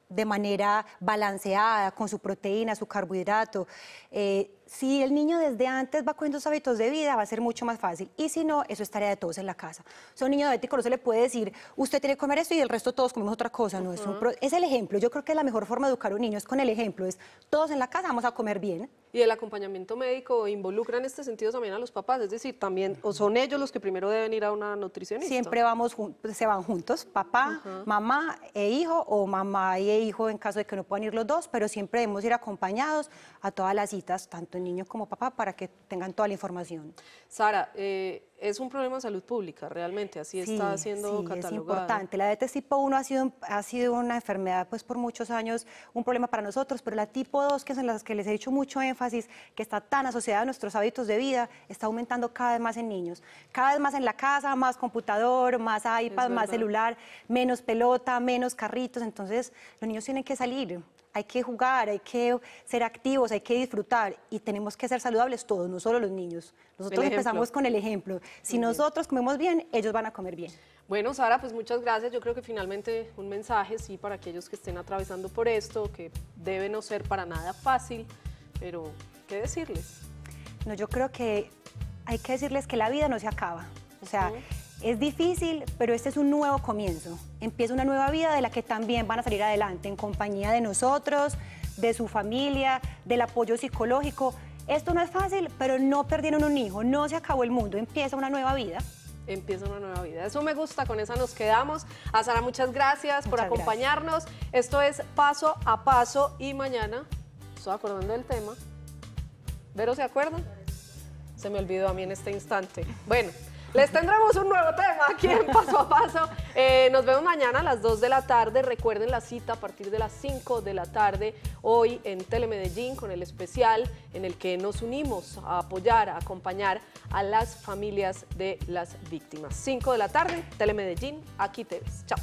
de manera balanceada, con su proteína, su carbohidrato. Eh, si el niño desde antes va cogiendo sus hábitos de vida, va a ser mucho más fácil. Y si no, eso es tarea de todos en la casa. O sea, un niño diabético no se le puede decir, usted tiene que comer esto y el resto todos comemos otra cosa. No, es, es el ejemplo. Yo creo que la mejor forma de educar a un niño es con el ejemplo. Es todos en la casa vamos a comer bien. Y el acompañamiento médico involucra en este sentido también a los papás. Es decir, también o son ellos los que primero deben ir a una nutricionista. Siempre vamos pues, se van juntos, papá, mamá e hijo o mamá y e hijo en caso de que no puedan ir los dos, pero siempre debemos ir acompañados a todas las citas, tanto en niños como papá para que tengan toda la información. Sara, eh, es un problema de salud pública, realmente, así está siendo sí, Es importante. La diabetes tipo 1 ha sido, ha sido una enfermedad, pues por muchos años, un problema para nosotros, pero la tipo 2, que es en las que les he hecho mucho énfasis, que está tan asociada a nuestros hábitos de vida, está aumentando cada vez más en niños. Cada vez más en la casa, más computador, más iPad, más celular, menos pelota, menos carritos. Entonces, los niños tienen que salir, hay que jugar, hay que ser activos, hay que disfrutar y tenemos que ser saludables todos, no solo los niños. Nosotros empezamos con el ejemplo. Si nosotros comemos bien, ellos van a comer bien. Bueno, Sara, pues muchas gracias. Yo creo que finalmente un mensaje, sí, para aquellos que estén atravesando por esto, que debe no ser para nada fácil, pero ¿qué decirles? No, yo creo que hay que decirles que la vida no se acaba. O sea, es difícil, pero este es un nuevo comienzo. Empieza una nueva vida de la que también van a salir adelante en compañía de nosotros, de su familia, del apoyo psicológico. Esto no es fácil, pero no perdieron un hijo, no se acabó el mundo, empieza una nueva vida empieza una nueva vida. Eso me gusta, con esa nos quedamos. A Sara, muchas gracias por acompañarnos. Esto es Paso a Paso y mañana, estoy acordando del tema. ¿Vero se acuerdan? Se me olvidó a mí en este instante. Bueno. Les tendremos un nuevo tema aquí en Paso a Paso. Eh, nos vemos mañana a las 2 de la tarde. Recuerden la cita a partir de las 5 de la tarde hoy en Telemedellín con el especial en el que nos unimos a apoyar, a acompañar a las familias de las víctimas. 5 de la tarde, Telemedellín, aquí te ves. Chao.